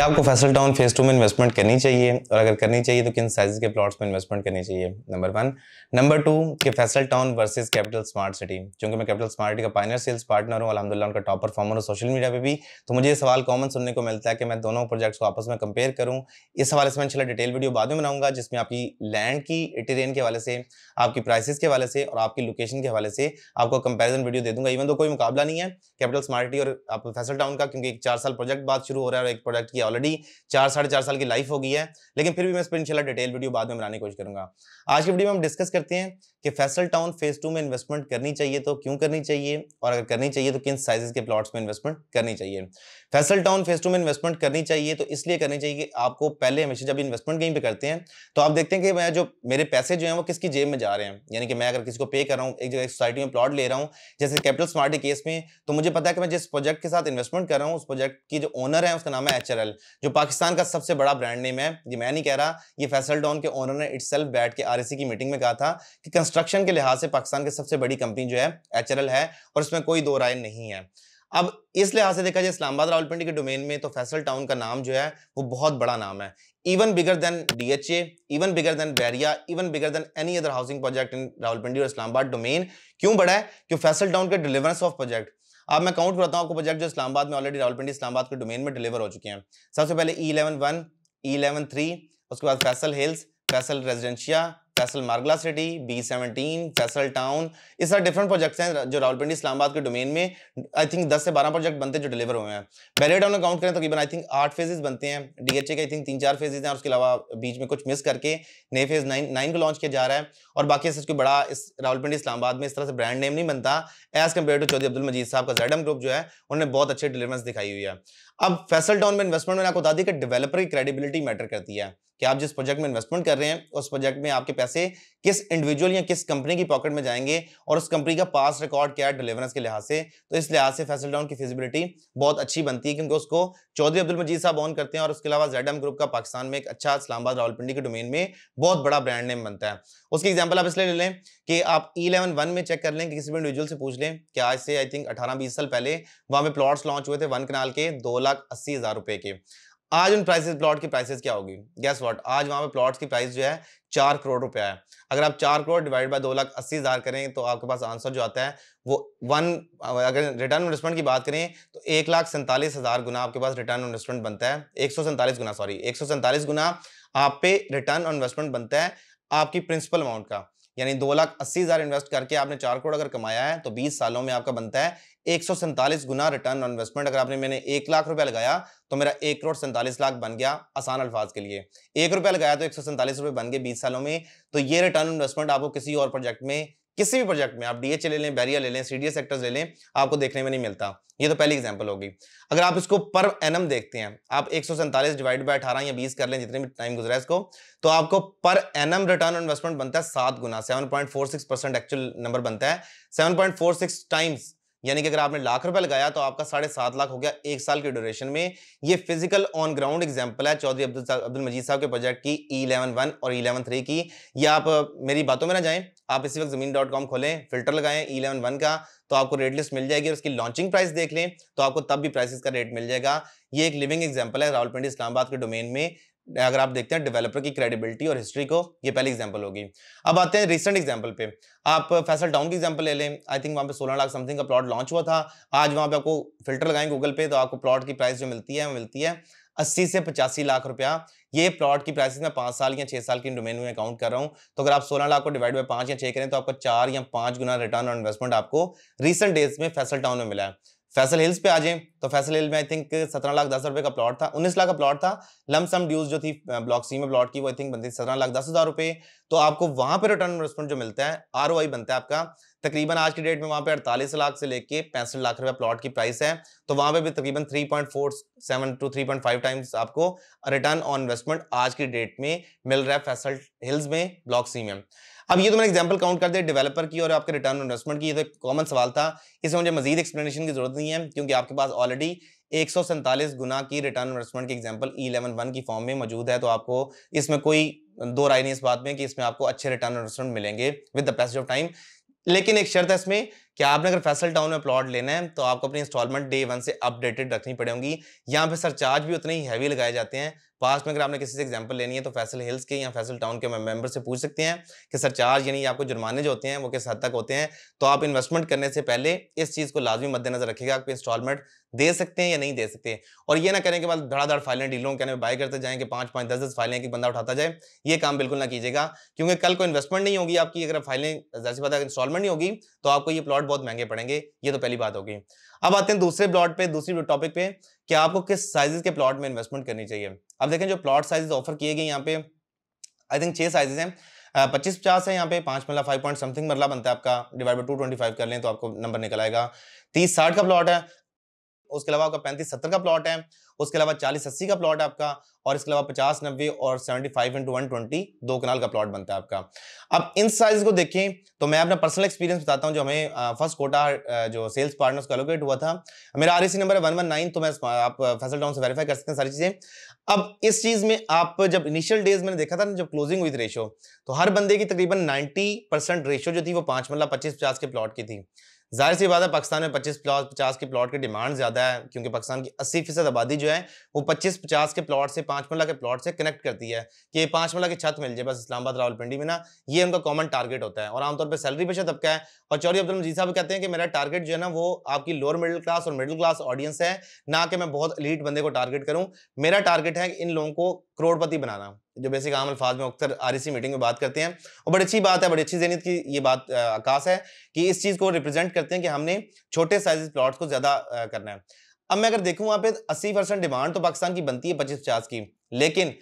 क्या आपको Faisal Town phase two में इन्वेस्टमेंट करनी चाहिए और अगर करनी चाहिए तो किन साइज के प्लॉट्स में इन्वेस्टमेंट करनी चाहिए नंबर वन नंबर टू कि फैसल टाउन वर्सेस कैपिटल स्मार्ट सिटी चूंकि मैं कैपिटल स्मार्ट सिटी का पाइनर सेल्स पार्टनर हूँ अलहमदिल्ला उनका टॉप परफॉर्मर हूँ सोशल मीडिया पर भी तो मुझे ये सवाल कॉमन सुनने को मिलता है कि मैं दोनों प्रोजेक्ट्स को आपस में कंपेयर करूँ इस हवाले से मैं चला डिटेल वीडियो बाद में बनाऊंगा जिसमें आपकी लैंड की इटेरियन के हवाले से आपकी प्राइसिस के हवाले से और आपकी लोकेशन के हवाले से आपको कंपेरिजन वीडियो दे दूंगा इवन तो कोई मुकाबला नहीं है कैपिटल स्मार्ट सिटी और आप फैसल टाउन का क्योंकि एक चार साल प्रोजेक्ट बाद शुरू हो रहा है और एक प्रोजेक्ट की ऑलरेडी चार साढ़े चार साल की लाइफ हो गई है लेकिन फिर भी मैं इस पर इनशाला डिटेल वीडियो बाद में बनाने की कोशिश करूंगा आज की वीडियो में हम डिस्कस करते हैं कि फैसल टाउन फेज टू में इन्वेस्टमेंट करनी चाहिए तो क्यों करनी चाहिए और अगर करनी चाहिए तो किन साइजेस के प्लॉट्स में इन्वेस्टमेंट करनी चाहिए फैसल टाउन फेज टू में इन्वेस्टमेंट करनी चाहिए तो इसलिए करनी चाहिए कि आपको पहले हमेशा जब इन्वेस्टमेंट कहीं पर करते हैं तो आप देखते हैं कि मैं जो मेरे पैसे जो है वो किसकी जेब में जा रहे हैं यानी कि मैं अगर किसी को पे कर रहा हूँ एक जगह सोसाइटी में प्लॉट ले रहा हूँ जैसे कैपिटल स्मार्ट केस में तो मुझे पता है कि मैं जिस प्रोजेक्ट के साथ इन्वेस्टमेंट कर रहा हूँ उस प्रोजेक्ट की जो ओनर है उसका नाम है एच जो पाकिस्तान का सबसे बड़ा ब्रांड नेम है ये मैं नहीं कह रहा ये फैसल डॉन के ओनर ने इट्स बैठ के आर की मीटिंग में कहा था कि कंस्ट्रक्शन के लिहाज से पाकिस्तान की सबसे बड़ी कंपनी जो है एच है और इसमें कोई दो राय नहीं है अब इस लिहाज से देखा जाए इस्लामाबाद रावलपिंडी के डोमेन में तो फैसल टाउन का नाम जो है वो बहुत बड़ा नाम है even bigger than DHA even bigger than Bahria even bigger than any other housing project in Rawalpindi और इस्लामाबाद डोमेन क्यों बड़ा है क्यों फैसल टाउन के डिलीवरेंस ऑफ प्रोजेक्ट अब मैं काउंट करता हूँ आपको प्रोजेक्ट जो इस्लामाबाद में ऑलरेडी रावलपिंडी इस्लामाबाद के डोमेन में डिलीवर हो चुके हैं सबसे पहले E eleven one E eleven three उसके बाद फैसल हिल्स फैसल रेजिडेंशिया फैसल मार्गला सिटी बी सेवनटीन फैसल टाउन इस सारे डिफरेंट प्रोजेक्ट्स हैं जो रावलपिंडी इस्लामाबाद के डोमेन में आई थिंक दस से बारह प्रोजेक्ट बनते हैं जो डिलीवर हुए हैं बैरियर टाउन अकाउंट काउंट करें तकरीबन आई थिंक आठ फेजेस बनते हैं डीएचए के आई थिंक तीन चार फेजेज हैं उसके अलावा बीच में कुछ मिस करके नए फेज नाइन नाइन को लॉन्च किया जा रहा है और बाकी सच बड़ा इस रावलपिंडी इस्लामाबाद में इस तरह से ब्रांड नेम नहीं बनता as compare to Chaudhry Abdul Majid sahib का जैडम ग्रुप जो है उन्होंने बहुत अच्छे डिलीवरेंस दिखाई हुई है अब फैसल डाउन में इन्वेस्टमेंट मैंने आपको बता दी कि डेवलपर की क्रेडिबिलिटी मैटर करती है कि आप जिस प्रोजेक्ट में इन्वेस्टमेंट कर रहे हैं उस प्रोजेक्ट में आपके पैसे किस इंडिविजुअल या किस कंपनी की पॉकेट में जाएंगे और उस कंपनी का पास रिकॉर्ड क्या है डिलीवरेंस के लिहाज से तो इस लिहाज से फैसल डाउन की फिजिबिलिटी बहुत अच्छी बनती है क्योंकि उसको चौधरी अब्दुल मजीद साहब ऑन करते हैं और उसके अलावा जेड ग्रुप का पाकिस्तान में एक अच्छा इस्लामाबाद रावलपिंडी के डोमेन में बहुत बड़ा ब्रांड नेम बनता है उसकी एग्जाम्पल आप इसलिए ले लें कि आप ई e वन में चेक कर लें कि किसी भी इंडिविजुअल से पूछ लें कि आज से आई थिंक अठारह बीस साल पहले वहाँ पे प्लॉट्स लॉन्च हुए थे वन कनाल के दो लाख अस्सी हज़ार रुपए के आज उन प्राइसेस प्लॉट की प्राइसेस क्या होगी गैस वॉट आज वहाँ पे प्लॉट्स की प्राइस जो है चार करोड़ रुपया है अगर आप चार करोड़ डिवाइड बाय दो लाख अस्सी हज़ार करें तो आपके पास आंसर जो आता है वो वन अगर रिटर्न इन्वेस्टमेंट की बात करें तो एक लाख सैंतालीस हज़ार गुना आपके पास रिटर्न इन्वेस्टमेंट बनता है एक गुना सॉरी एक गुना आप पे रिटर्न इन्वेस्टमेंट बनता है आपकी प्रिंसिपल अमाउंट का यानी दो लाख अस्सी हज़ार इन्वेस्ट करके आपने चार करोड़ अगर कमाया है तो बीस सालों में आपका बनता है एक सौ सैंतालीस गुना रिटर्न ऑन इन्वेस्टमेंट अगर आपने मैंने एक लाख रुपया लगाया तो मेरा एक करोड़ सैंतालीस लाख बन गया आसान अल्फाज के लिए एक रुपया लगाया तो एक सौ सैंतालीस रुपये बन गए बीस सालों में तो ये रिटर्न इन्वेस्टमेंट आपको किसी और प्रोजेक्ट में किसी भी प्रोजेक्ट में आप डीएचए ले लें बैरिया ले लें सीडीएस सेक्टर्स ले लें आपको देखने में नहीं मिलता ये तो पहली एग्जांपल होगी अगर आप इसको पर एनम देखते हैं आप एक डिवाइड बाय अठारह या बीस कर लें जितने भी टाइम गुजरा इसको तो आपको पर एनम रिटर्न इन्वेस्टमेंट बनता है सात गुना सेवन एक्चुअल नंबर बनता है सेवन टाइम्स यानी कि अगर आपने लाख रुपए लगाया तो आपका साढ़े सात लाख हो गया एक साल के ड्यूरेशन में ये फिजिकल ऑन ग्राउंड एग्जांपल है चौधरी अब्दुल अब्दुल मजीद साहब के प्रोजेक्ट की ई इलेवन वन और ई इलेवन थ्री की ये आप मेरी बातों में ना जाएं आप इसी वक्त जमीन डॉट कॉम खोलें फिल्टर लगाएं ई इलेवन वन का तो आपको रेट लिस्ट मिल जाएगी और उसकी लॉन्चिंग प्राइस देख लें तो आपको तब भी प्राइसिस का रेट मिल जाएगा ये एक लिविंग एग्जाम्पल है रावलपिंडी इस्लामाबाद के डोमेन में अगर आप देखते हैं डेवलपर की क्रेडिबिलिटी और हिस्ट्री को ये पहली एग्जांपल होगी अब आते हैं रिसेंट एग्जांपल पे आप फैसल टाउन की एग्जांपल ले लें आई थिंक वहाँ पे 16 लाख समथिंग का प्लॉट लॉन्च हुआ था आज वहाँ पे आपको फिल्टर लगाएं गूगल पे तो आपको प्लॉट की प्राइस जो मिलती है वो मिलती है अस्सी से पचासी लाख रुपया ये प्लॉट की प्राइसेस मैं पाँच साल या छः साल की डोमेन में अकाउंट कर रहा हूँ तो अगर आप सोलह लाख को डिवाइड बाई पाँच या छः करें तो आपका चार या पाँच गुना रिटर्न और इन्वेस्टमेंट आपको रिसेंट डेज में फैसल टाउन में मिला है फैसल हिल्स पे आ जाए तो फैसल हिल में आई थिंक सत्रह लाख दस रुपए का प्लॉट था उन्नीस लाख का प्लॉट था लमसम ड्यूज जो थी ब्लॉक सी में प्लॉट की वो आई थिंक बनती सत्रह लाख दस हज़ार रुपये तो आपको वहां पर रिटर्न इन्वेस्टमेंट जो मिलता है आर बनता है आपका तकरीबन आज की डेट में वहाँ पे 48 लाख से लेके पैंसठ लाख रुपए प्लॉट की प्राइस है तो वहाँ पे भी तकरीबन 3.47 टू 3.5 टाइम्स आपको रिटर्न ऑन इन्वेस्टमेंट आज की डेट में मिल रहा है फैसल हिल्स में ब्लॉक सी में अब ये तो मैंने एग्जांपल काउंट कर दिया डेवलपर की और आपके रिटर्न ऑन इन्वेस्टमेंट की ये तो कॉमन सवाल था इसे मुझे मजीद एक्सप्लेनेशन की जरूरत नहीं है क्योंकि आपके पास ऑलरेडी एक गुना की रिटर्न इन्वेस्टमेंट की एग्जाम्पल ई वन की फॉर्म में मौजूद है तो आपको इसमें कोई दो राय नहीं इस बात में कि इसमें आपको अच्छे रिटर्न इन्वेस्टमेंट मिलेंगे with the passage of time लेकिन एक शर्त है इसमें कि आपने अगर फैसल टाउन में प्लॉट लेना है तो आपको अपनी इंस्टॉलमेंट डे वन से अपडेटेड रखनी पड़ेगी यहाँ पे सर चार्ज भी उतने ही हैवी लगाए जाते हैं पास में अगर आपने किसी से एग्जाम्पल लेनी है तो फैसल हिल्स के या फैसल टाउन के मेंबर से पूछ सकते हैं कि सर चार्ज यानी आपको जुर्माने जो होते हैं वो किस हद तक होते हैं तो आप इन्वेस्टमेंट करने से पहले इस चीज़ को लाजमी मद्देनजर रखेगा आप इंस्टॉलमेंट दे सकते हैं या नहीं दे सकते और ये ना करें कि बाद धड़ाधड़ फाइलें डीलों कहने बाय करते जाएं कि पाँच पाँच दस दस फाइलें कि बंदा उठाता जाए ये काम बिल्कुल ना कीजिएगा क्योंकि कल को इन्वेस्टमेंट नहीं होगी आपकी अगर फाइलें जैसी बात इंस्टॉलमेंट नहीं होगी तो आपको ये प्लॉट बहुत महंगे पड़ेंगे ये तो पहली बात होगी अब आते हैं दूसरे प्लॉट पर दूसरी टॉपिक पे कि आपको किस साइज के प्लॉट में इन्वेस्टमेंट करनी चाहिए अब देखें जो प्लॉट साइजेस ऑफर किए गए यहाँ पे आई थिंक छह साइजेस हैं पच्चीस पचास है यहाँ पे पांच मरला फाइव पॉइंट समथिंग मरला बनता है आपका divide by two twenty five कर लें तो आपको नंबर निकल आएगा तीस साठ का प्लॉट है उसके अलावा आपका पैंतीस सत्तर का प्लॉट है उसके अलावा चालीस अस्सी का प्लॉट है आपका और इसके अलावा पचास नब्बे और seventy five into one twenty दो कनाल का प्लॉट बनता है आपका अब इन साइज को देखें तो मैं अपना पर्सनल एक्सपीरियंस बताता हूँ जो हमें फर्स्ट कोटा जो सेल्स पार्टनर्स का एलोकेट हुआ था मेरा आर नंबर है वन तो मैं आप फैसल टाउन से वेरीफाई कर सकते हैं सारी चीज़ें अब इस चीज़ में आप जब इनिशियल डेज मैंने देखा था ना जब क्लोजिंग हुई थी रेशो तो हर बंदे की तकरीबन नाइन्टी परसेंट रेशो जो थी वो पांच मतलब पच्चीस पचास के प्लॉट की थी जाहिर सी बात है पाकिस्तान में पच्चीस प्लॉट पचास के प्लॉट की डिमांड ज़्यादा है क्योंकि पाकिस्तान की अस्सी फीसद आबादी जो है वो पच्चीस पचास के प्लॉट से पाँच मल्ला के प्लॉट से कनेक्ट करती है कि पाँच मल्ला की छत मिल जाए बस इस्लामाबाद रावलपिंडी में ना ये उनका कॉमन टारगेट होता है और आमतौर पर सैलरी पेशा तबका है और चौरी अब्दुल मजीद साहब कहते हैं कि मेरा टारगेट जो है ना वो आपकी लोअर मिडिल क्लास और मिडिल क्लास ऑडियंस है ना कि मैं बहुत लीड बंदे को टारगेट करूँ मेरा टारगेट है इन लोगों को करोड़पति बनाना जो बेसिक आम अल्फाज में अक्सर आर मीटिंग में बात करते हैं और बड़ी अच्छी बात है बड़ी अच्छी जहनीत की ये बात आकाश है कि इस चीज़ को रिप्रेजेंट करते हैं कि हमने छोटे साइज प्लाट्स को ज़्यादा करना है अब मैं अगर देखूँ वहाँ पे अस्सी परसेंट डिमांड तो पाकिस्तान की बनती है पच्चीस पचास की लेकिन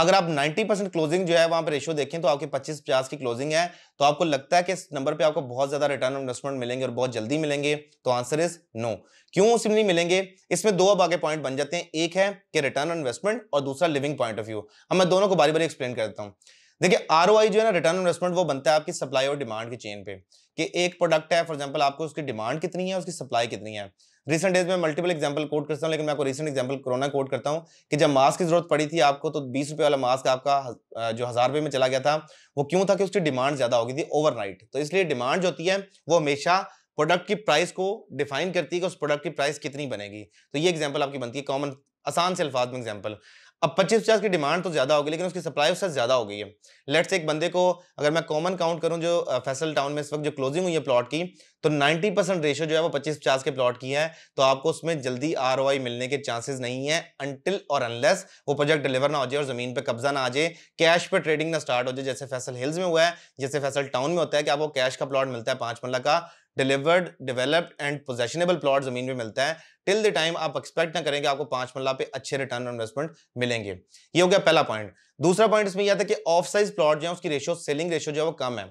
अगर आप 90 परसेंट क्लोजिंग जो है वहां पर रेशियो देखें तो आपकी 25 पचास की क्लोजिंग है तो आपको लगता है कि इस नंबर पे आपको बहुत ज्यादा रिटर्न इन्वेस्टमेंट मिलेंगे और बहुत जल्दी मिलेंगे तो आंसर इज नो क्यों सिमली मिलेंगे इसमें दो अब आगे पॉइंट बन जाते हैं एक है कि रिटर्न ऑन इन्वेस्टमेंट और दूसरा लिविंग पॉइंट ऑफ व्यू अब मैं दोनों को बारी बारी एक्सप्लेन करता हूँ देखिए आर जो है ना रिटर्न इन्वेस्टमेंट वो बनता है आपकी सप्लाई और डिमांड की चेन पे कि एक प्रोडक्ट है फॉर एग्जाम्पल आपको उसकी डिमांड कितनी है उसकी सप्लाई कितनी है रिसेंट डेज में मल्टीपल एग्जाम्पल कोट करता हूँ लेकिन मैं आपको रिसेंट एग्जाम्पल कोरोना कोट करता हूँ कि जब मास्क की जरूरत पड़ी थी आपको तो बीस रुपये वाला मास्क आपका जो हज़ार रुपये में चला गया था वो क्यों था कि उसकी डिमांड ज़्यादा होगी थी ओवरनाइट तो इसलिए डिमांड जो होती है वो हमेशा प्रोडक्ट की प्राइस को डिफाइन करती है कि उस प्रोडक्ट की प्राइस कितनी बनेगी तो ये एग्जाम्पल आपकी बनती है कॉमन आसान से अल्फाज में एग्जाम्पल अब पच्चीस पचास की डिमांड तो ज़्यादा होगी लेकिन उसकी सप्लाई उससे ज़्यादा हो गई है लेट्स एक बंदे को अगर मैं कॉमन काउंट करूँ जो फैसल टाउन में इस वक्त जो क्लोजिंग हुई है प्लॉट की तो 90 परसेंट रेशो जो है वो 25-50 के प्लॉट की है तो आपको उसमें जल्दी आर मिलने के चांसेस नहीं है अनटिल और अनलेस वो प्रोजेक्ट डिलीवर ना हो जाए और जमीन पर कब्जा ना आ जाए कैश पर ट्रेडिंग ना स्टार्ट हो जाए जैसे फैसल हिल्स में हुआ है जैसे फैसल टाउन में होता है कि आपको कैश का प्लॉट मिलता है पांच मल्ला का delivered developed and possessionable plot जमीन में मिलता है टिल द टाइम आप एक्सपेक्ट ना करेंगे आपको पांच मल्ला पे अच्छे रिटर्न ऑन इन्वेस्टमेंट मिलेंगे ये हो गया पहला पॉइंट दूसरा पॉइंट इसमें यह था कि ऑफ साइज प्लॉट जो है उसकी रेशियो सेलिंग रेशियो जो है वो कम है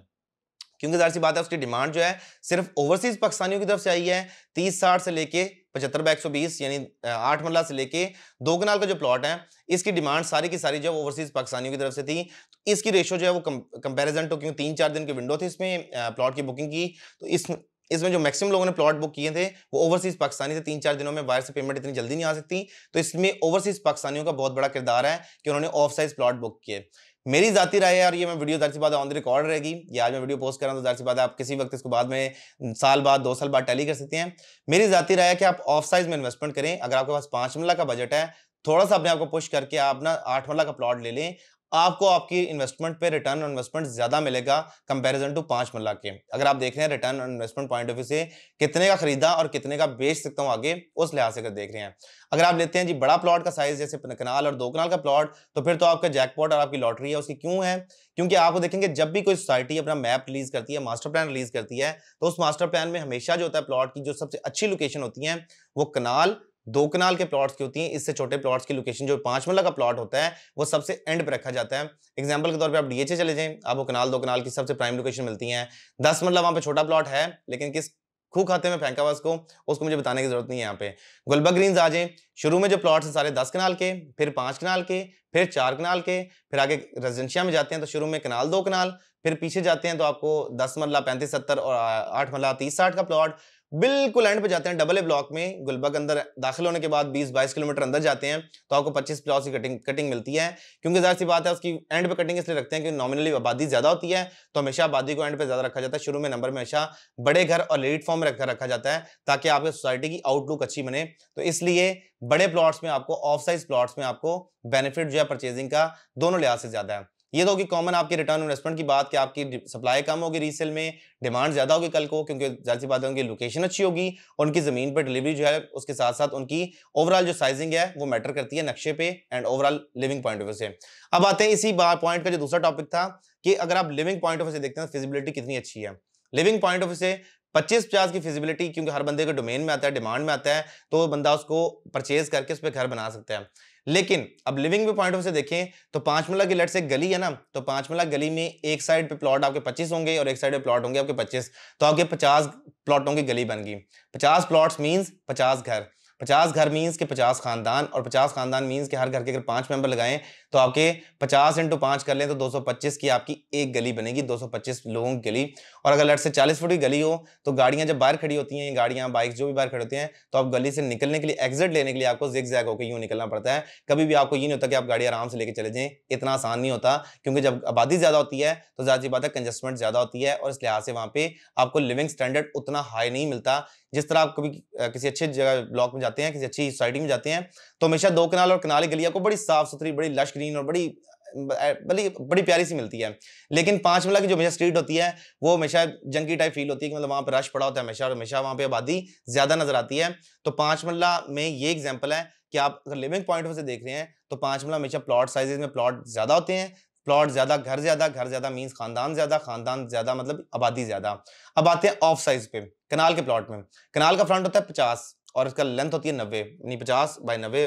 क्योंकि जाहिर सी बात है उसकी डिमांड जो है सिर्फ ओवरसीज पाकिस्तानियों की तरफ से आई है तीस साठ से लेके पचहत्तर बाई एक सौ बीस यानी आठ मरला से लेके दो कनाल का जो प्लॉट है इसकी डिमांड सारी की सारी जो ओवरसीज पाकिस्तानियों की तरफ से थी तो इसकी रेशो जो है वो कंपेरिजन टू क्योंकि तीन चार दिन की विंडो थी इसमें प्लॉट की बुकिंग की तो इसमें इसमें जो मैक्सिमम लोगों ने प्लॉट बुक किए थे वो ओवरसीज पाकिस्तानी थे तीन चार दिनों में वायर से पेमेंट इतनी जल्दी नहीं आ सकती तो इसमें ओवरसीज पाकिस्तानियों का बहुत बड़ा किरदार है कि उन्होंने ऑफ साइज प्लॉट बुक किए मेरी जाती राय है और ये मैं वीडियो दर सी बात ऑन द रिकॉर्ड रहेगी या आज मैं वीडियो पोस्ट कर रहा हूँ तो दर सी बात आप किसी वक्त इसको बाद में साल बाद दो साल बाद टैली कर सकते हैं मेरी जाति राय है कि आप ऑफ साइज में इन्वेस्टमेंट करें अगर आपके पास पाँच मल्ला का बजट है थोड़ा सा अपने आपको पुश करके आप ना आठ मल्ला का प्लॉट ले लें आपको आपकी इन्वेस्टमेंट पे रिटर्न ऑन इन्वेस्टमेंट ज्यादा मिलेगा कंपैरिजन टू पांच मल्ला के अगर आप देख रहे हैं return on investment point of view से कितने का खरीदा और कितने का बेच सकता हूँ आगे उस लिहाज से अगर देख रहे हैं अगर आप लेते हैं जी बड़ा प्लॉट का साइज जैसे कनाल और दो कनाल का प्लॉट तो फिर तो आपका जैकपॉट और आपकी लॉटरी है उसकी क्यों है क्योंकि आपको देखेंगे जब भी कोई सोसाइटी अपना मैप रिलीज करती है मास्टर प्लान रिलीज करती है तो उस मास्टर प्लान में हमेशा जो होता है प्लॉट की जो सबसे अच्छी लोकेशन होती है वो कनाल दो कनाल के प्लॉट्स की होती हैं इससे छोटे प्लॉट्स की लोकेशन जो पांच मल्ला का प्लॉट होता है वो सबसे एंड पर रखा जाता है एग्जाम्पल के तौर पे आप डीएचए चले जाएं आपको कनाल दो कनाल की सबसे प्राइम लोकेशन मिलती है दस मल्ला वहां पे छोटा प्लॉट है लेकिन किस खूह खाते में फेंका हुआ उसको उसको मुझे बताने की जरूरत नहीं है यहाँ पे गुलबा ग्रीन आ जाए शुरू में जो प्लॉट्स हैं सारे दस कनाल के फिर पांच कनाल के फिर चार कनाल के फिर आगे रेजिडेंशिया में जाते हैं तो शुरू में कनाल दो कनाल फिर पीछे जाते हैं तो आपको दस मल्ला पैंतीस सत्तर और आठ मल्ला तीस साठ का प्लॉट बिल्कुल एंड पे जाते हैं डबल ए ब्लॉक में गुलबाग अंदर दाखिल होने के बाद 20-22 किलोमीटर अंदर जाते हैं तो आपको 25 प्लॉस की कटिंग कटिंग मिलती है क्योंकि ज़ाहिर सी बात है उसकी एंड पे कटिंग इसलिए रखते हैं क्योंकि नॉमिनली आबादी ज़्यादा होती है तो हमेशा आबादी को एंड पे ज़्यादा रखा जाता है शुरू में नंबर में हमेशा बड़े घर और लेडिट फॉर्म में रखा, रखा जाता है ताकि आपकी सोसाइटी की आउटलुक अच्छी बने तो इसलिए बड़े प्लॉट्स में आपको ऑफ साइज प्लॉट्स में आपको बेनिफिट जो है परचेजिंग का दोनों लिहाज से ज़्यादा है ये तो होगी कॉमन आपकी रिटर्न इन्वेस्टमेंट की बात कि आपकी सप्लाई कम होगी रीसेल में डिमांड ज्यादा होगी कल को क्योंकि जैसी बात है उनकी लोकेशन अच्छी होगी और उनकी जमीन पर डिलीवरी जो है उसके साथ साथ उनकी ओवरऑल जो साइजिंग है वो मैटर करती है नक्शे पे and overall living point of view से अब आते हैं इसी पॉइंट का जो दूसरा टॉपिक था कि अगर आप लिविंग पॉइंट ऑफ व्यू से देखते हैं तो फिजिबिलिटी कितनी अच्छी है लिविंग पॉइंट ऑफ व्यू से पच्चीस पचास की फिजिबिलिटी क्योंकि हर बंदे के डोमेन में आता है डिमांड में आता है तो बंदा उसको परचेज करके उस पर घर बना सकता है लेकिन अब लिविंग भी पॉइंट ऑफ से देखें तो पांचमला की लट से गली है ना तो पांचमला गली में एक साइड पे प्लॉट आपके 25 होंगे और एक साइड पे प्लॉट होंगे आपके 25 तो आपके 50 प्लॉटों की गली बन गई 50 प्लॉट्स मींस 50 घर पचास घर मीन्स के पचास खानदान और पचास खानदान मीन्स के हर घर के अगर पाँच मेंबर लगाएं तो आपके पचास इंटू पाँच कर लें तो दो सौ पच्चीस की आपकी एक गली बनेगी दो सौ पच्चीस लोगों की गली और अगर लट से चालीस फुट की गली हो तो गाड़ियाँ जब बाहर खड़ी होती हैं गाड़ियाँ बाइक जो भी बाहर खड़े होते हैं तो आप गली से निकलने के लिए एग्जिट लेने के लिए आपको जिक जैक होकर यूँ निकलना पड़ता है कभी भी आपको ये नहीं होता कि आप गाड़ी आराम से लेके चले जाएँ इतना आसान नहीं होता क्योंकि जब आबादी ज़्यादा होती है तो ज़्यादा बात है कंजस्टमेंट ज़्यादा होती है और इस लिहाज से वहाँ पे आपको लिविंग स्टैंडर्ड उतना हाई नहीं मिलता जिस तरह आप कभी किसी अच्छे जगह ब्लॉक में जाते हैं किसी अच्छी सोसाइटी में जाते हैं तो हमेशा दो कनाल और कनाल गलिया को बड़ी साफ सुथरी बड़ी लश ग्रीन और बड़ी बड़ी बड़ी प्यारी सी मिलती है लेकिन पांच मिला की जो हमेशा स्ट्रीट होती है वो हमेशा जंकी टाइप फील होती है कि मतलब वहाँ पर रश पड़ा होता है हमेशा और हमेशा वहाँ पर आबादी ज़्यादा नजर आती है तो पांच मल्ला में ये एग्जाम्पल है कि आप अगर लिविंग पॉइंट से देख रहे हैं तो पांच मल्ला हमेशा प्लॉट साइजेज में प्लॉट ज़्यादा होते हैं प्लॉट ज्यादा घर ज्यादा घर ज्यादा मीन्स खानदान ज्यादा खानदान ज्यादा मतलब आबादी ज्यादा अब आते हैं ऑफ साइज पे कनाल के प्लॉट में कनाल का फ्रंट होता है पचास और इसका लेंथ होती है नब्बे पचास बाई नब्बे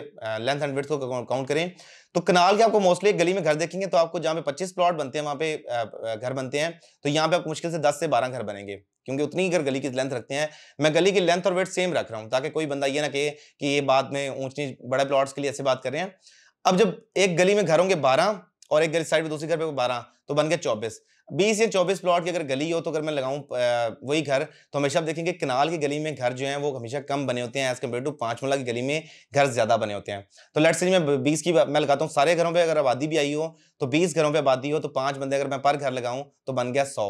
लेंथ एंड विथ को काउंट करें तो कनाल के आपको मोस्टली गली में घर देखेंगे तो आपको जहाँ पे पच्चीस प्लॉट बनते हैं वहाँ पे घर बनते हैं तो यहाँ पे आपको मुश्किल से दस से बारह घर बनेंगे क्योंकि उतनी ही घर गली की लेंथ रखते हैं मैं गली की लेंथ और वेट सेम रख रहा हूँ ताकि कोई बंदा ये ना कहे कि ये बात में ऊंची बड़े प्लॉट्स के लिए ऐसे बात कर रहे हैं अब जब एक गली में घर होंगे बारह और एक गली साइड पर दूसरी घर पे बारह तो बन गया चौबीस बीस या चौबीस प्लॉट की अगर गली हो तो अगर मैं लगाऊं वही घर तो हमेशा आप देखेंगे किनाल की गली में घर जो है वो हमेशा कम बने होते हैं एज कम्पेयर टू पाँचमूला की गली में घर ज़्यादा बने होते हैं तो लेट्स से मैं बीस की मैं लगाता हूँ सारे घरों पे अगर आबादी भी आई हो तो बीस घरों पे आबादी हो तो पाँच बंदे अगर मैं पर घर लगाऊँ तो बन गया सौ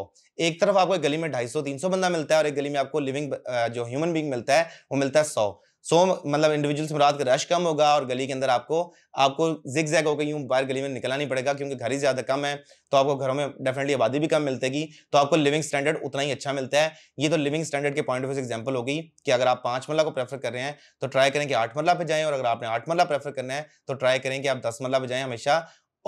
एक तरफ आपको एक गली में ढाई सौ बंदा मिलता है और एक गली में आपको लिविंग जो ह्यूमन बींग मिलता है वो मिलता है सौ सो मतलब इंडिविजुअल से मुराद का रश कम होगा और गली के अंदर आपको आपको जिक जैग होकर यूँ बाहर गली में निकला नहीं पड़ेगा क्योंकि घर ही ज़्यादा कम है तो आपको घरों में डेफिनेटली आबादी भी कम मिलतेगी तो आपको लिविंग स्टैंडर्ड उतना ही अच्छा मिलता है ये तो लिविंग स्टैंडर्ड के पॉइंट ऑफ व्यू एग्जाम्पल होगी कि अगर आप पाँच मल्ला को प्रेफर कर रहे हैं तो ट्राई करें कि आठ मल्ला पे जाएँ और अगर आपने आठ मल्ला प्रेफर करना है तो ट्राई करें कि आप दस मल्ला पर जाएँ हमेशा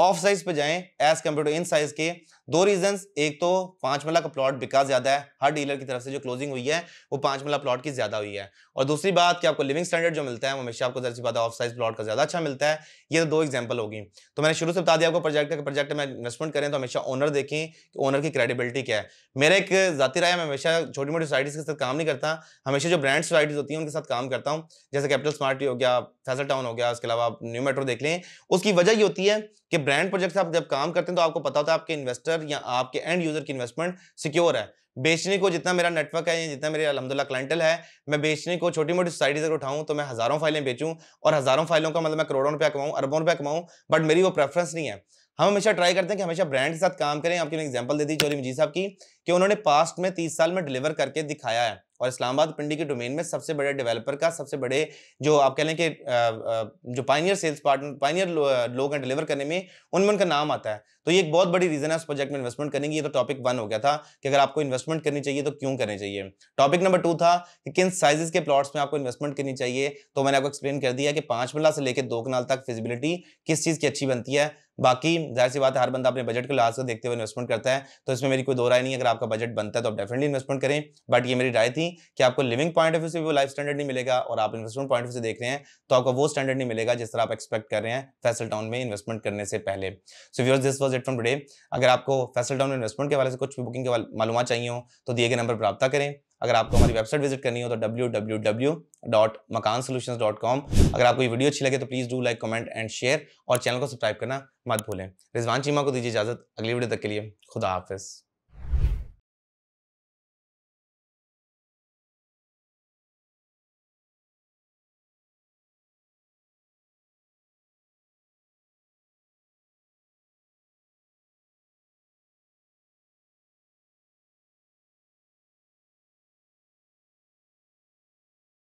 ऑफ साइज पर जाएँ as compare to in size के दो रीजन एक तो पांच मल्ला का प्लॉट बिका ज्यादा है हर डीलर की तरफ से जो क्लोजिंग हुई है वो पांच मल्ला प्लॉट की ज्यादा हुई है और दूसरी बात कि आपको लिविंग स्टैंडर्ड जो मिलता है वो हमेशा आपको जरूर बात ऑफ साइज प्लॉट का ज्यादा अच्छा मिलता है ये तो दो एग्जाम्पल होगी तो मैंने शुरू से बता दिया आपको प्रोजेक्ट का प्रोजेक्ट में इन्वेस्टमेंट करें तो हमेशा ओनर देखें कि ओनर की क्रेडिबिलिटी क्या है मेरा एक जाती राय मैं हमेशा छोटी मोटी सोसाइटीज के साथ काम नहीं करता हमेशा जो ब्रांड सोसाइटीज होती है उनके साथ काम करता हूँ जैसे कैपिटल स्मार्ट हो गया फैसल टाउन हो गया उसके अलावा आप न्यू मेट्रो देख लें उसकी वजह ये होती है कि ब्रांड प्रोजेक्ट से आप जब काम करते हैं तो आपको पता होता है आपके इन्वेस्टर यूजर या आपके एंड यूजर की इन्वेस्टमेंट सिक्योर है बेचने को जितना मेरा नेटवर्क है या जितना मेरे अलहमदिल्ला क्लाइंटल है मैं बेचने को छोटी मोटी सोसाइटी अगर उठाऊं तो मैं हज़ारों फाइलें बेचूं और हज़ारों फाइलों का मतलब मैं करोड़ों रुपया कमाऊं अरबों रुपया कमाऊं बट मेरी वो प्रेफरेंस नहीं है हम हमेशा ट्राई करते हैं कि हमेशा ब्रांड के साथ काम करें आपकी एग्जाम्पल दे दी चौरी मजीद साहब की कि उन्होंने पास्ट में तीस साल में डिलीवर करके दिखाया है और इस्लामाबाद पिंडी के डोमेन में सबसे बड़े डेवलपर का सबसे बड़े जो आप कह लें कि जो पाइनियर सेल्स पार्टनर पाइनियर लोग हैं डिलीवर करने में उनमें उनका नाम आता है तो ये एक बहुत बड़ी रीज़न है उस प्रोजेक्ट में इन्वेस्टमेंट करने की ये तो टॉपिक वन हो गया था कि अगर आपको इन्वेस्टमेंट करनी चाहिए तो क्यों करनी चाहिए टॉपिक नंबर टू था कि किन साइजेस के प्लॉट्स में आपको इन्वेस्टमेंट करनी चाहिए तो मैंने आपको एक्सप्लेन कर दिया कि पाँच मिला से लेकर दो कनाल तक फिजिबिलिटी किस चीज़ की अच्छी बनती है बाकी जाहिर सी बात है हर बंदा अपने बजट को लिहाज से देखते हुए इन्वेस्टमेंट करता है तो इसमें मेरी कोई दो राय नहीं अगर आप आपका बजट बनता है तो आप डेफिनेटली इन्वेस्टमेंट करें बट ये मेरी राय थी कि आपको लिविंग पॉइंट ऑफ व्यू से वो लाइफ स्टैंडर्ड नहीं मिलेगा और आप इन्वेस्टमेंट पॉइंट ऑफ व्यू से देख रहे हैं तो आपको वो स्टैंडर्ड नहीं मिलेगा जिस तरह आप एक्सपेक्ट कर रहे हैं फैसल टाउन में इन्वेस्टमेंट करने से पहले so viewers this was it from today अगर आपको फैसल टाउन इन्वेस्टमेंट के वाले से कुछ भी बुकिंग के मालूम चाहिए हो तो दिए गए नंबर पर रब्ता करें अगर आपको हमारी वेबसाइट विजिट करनी हो तो कॉम अगर आपको ये वीडियो अच्छी लगे तो please do like comment and share और चैनल को सब्सक्राइब करना मत भूलें रिजवान चीमा को दीजिए इजाज़त अगली वीडियो तक के लिए खुदा हाफिज़